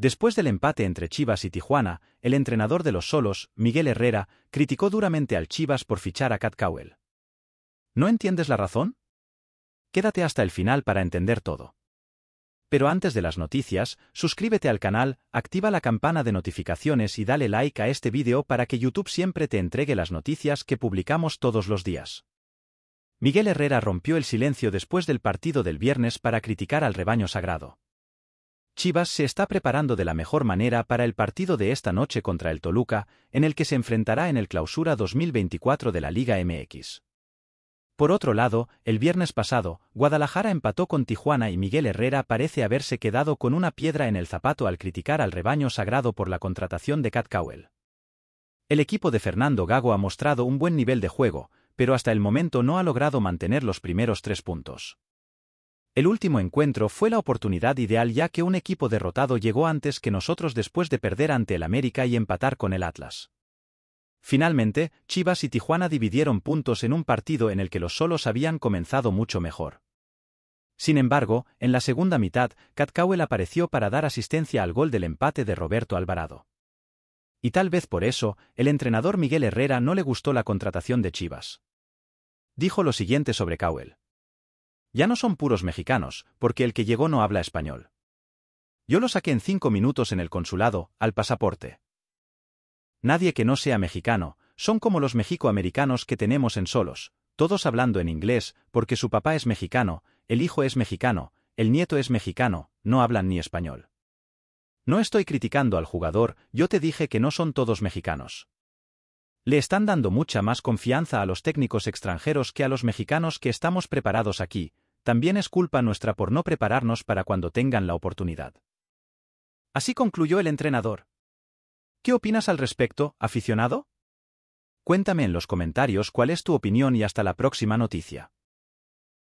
Después del empate entre Chivas y Tijuana, el entrenador de los solos, Miguel Herrera, criticó duramente al Chivas por fichar a Cat ¿No entiendes la razón? Quédate hasta el final para entender todo. Pero antes de las noticias, suscríbete al canal, activa la campana de notificaciones y dale like a este vídeo para que YouTube siempre te entregue las noticias que publicamos todos los días. Miguel Herrera rompió el silencio después del partido del viernes para criticar al rebaño sagrado. Chivas se está preparando de la mejor manera para el partido de esta noche contra el Toluca, en el que se enfrentará en el clausura 2024 de la Liga MX. Por otro lado, el viernes pasado, Guadalajara empató con Tijuana y Miguel Herrera parece haberse quedado con una piedra en el zapato al criticar al rebaño sagrado por la contratación de Cat Cowell. El equipo de Fernando Gago ha mostrado un buen nivel de juego, pero hasta el momento no ha logrado mantener los primeros tres puntos. El último encuentro fue la oportunidad ideal ya que un equipo derrotado llegó antes que nosotros después de perder ante el América y empatar con el Atlas. Finalmente, Chivas y Tijuana dividieron puntos en un partido en el que los solos habían comenzado mucho mejor. Sin embargo, en la segunda mitad, Cowell apareció para dar asistencia al gol del empate de Roberto Alvarado. Y tal vez por eso, el entrenador Miguel Herrera no le gustó la contratación de Chivas. Dijo lo siguiente sobre Cowell. Ya no son puros mexicanos, porque el que llegó no habla español. Yo lo saqué en cinco minutos en el consulado, al pasaporte. Nadie que no sea mexicano, son como los mexicoamericanos que tenemos en solos, todos hablando en inglés, porque su papá es mexicano, el hijo es mexicano, el nieto es mexicano, no hablan ni español. No estoy criticando al jugador, yo te dije que no son todos mexicanos. Le están dando mucha más confianza a los técnicos extranjeros que a los mexicanos que estamos preparados aquí, también es culpa nuestra por no prepararnos para cuando tengan la oportunidad. Así concluyó el entrenador. ¿Qué opinas al respecto, aficionado? Cuéntame en los comentarios cuál es tu opinión y hasta la próxima noticia.